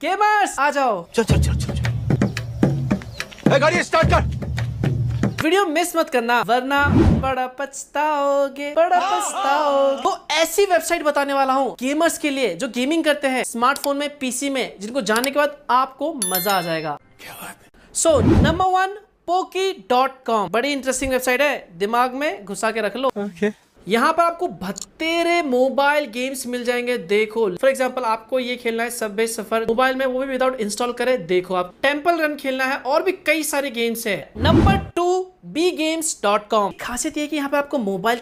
Gamers आ जाओ चल चल चल चल, चल। गाड़ी स्टार्ट कर वीडियो मिस मत करना वरना बड़ा पछताओगे बड़ा पछताओगे तो ऐसी वेबसाइट बताने वाला हूँ गेमर्स के लिए जो गेमिंग करते हैं स्मार्टफोन में पीसी में जिनको जाने के बाद आपको मजा आ जाएगा so number one Poki dot com बड़ी इंटरेस्टिंग वेबसाइट है दिमाग में घुसा के रख लो okay. यहाँ पर आपको भत्तेरे मोबाइल गेम्स मिल जाएंगे देखो फॉर एग्जाम्पल आपको ये खेलना है सबवे सफर मोबाइल में वो भी विदाउट इंस्टॉल करे देखो आप टेम्पल रन खेलना है और भी कई सारे गेम्स है number two B games dot com खासियत ये की यहाँ पे आपको मोबाइल